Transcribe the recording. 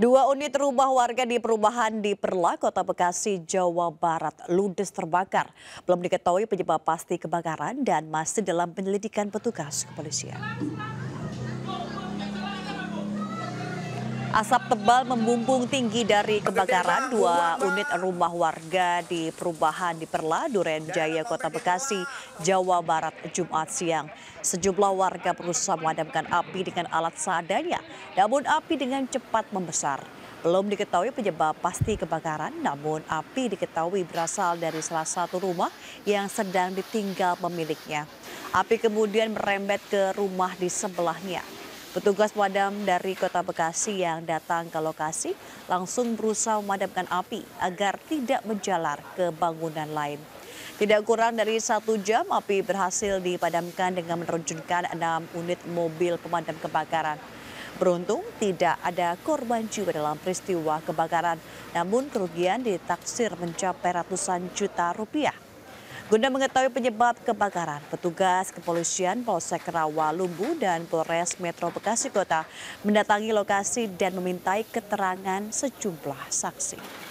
Dua unit rumah warga di perumahan di Perla, Kota Bekasi, Jawa Barat, ludes terbakar. Belum diketahui penyebab pasti kebakaran dan masih dalam penyelidikan petugas kepolisian. Asap tebal membumbung tinggi dari kebakaran dua unit rumah warga di perubahan di Perla, Duren Jaya, Kota Bekasi, Jawa Barat, Jumat siang. Sejumlah warga berusaha memadamkan api dengan alat seadanya, namun api dengan cepat membesar. Belum diketahui penyebab pasti kebakaran, namun api diketahui berasal dari salah satu rumah yang sedang ditinggal pemiliknya. Api kemudian merembet ke rumah di sebelahnya. Petugas pemadam dari Kota Bekasi yang datang ke lokasi langsung berusaha memadamkan api agar tidak menjalar ke bangunan lain. Tidak kurang dari satu jam, api berhasil dipadamkan dengan menerjunkan enam unit mobil pemadam kebakaran. Beruntung tidak ada korban jiwa dalam peristiwa kebakaran, namun kerugian ditaksir mencapai ratusan juta rupiah. Guna mengetahui penyebab kebakaran, petugas kepolisian Polsek Rawalumbu dan Polres Metro Bekasi Kota mendatangi lokasi dan memintai keterangan sejumlah saksi.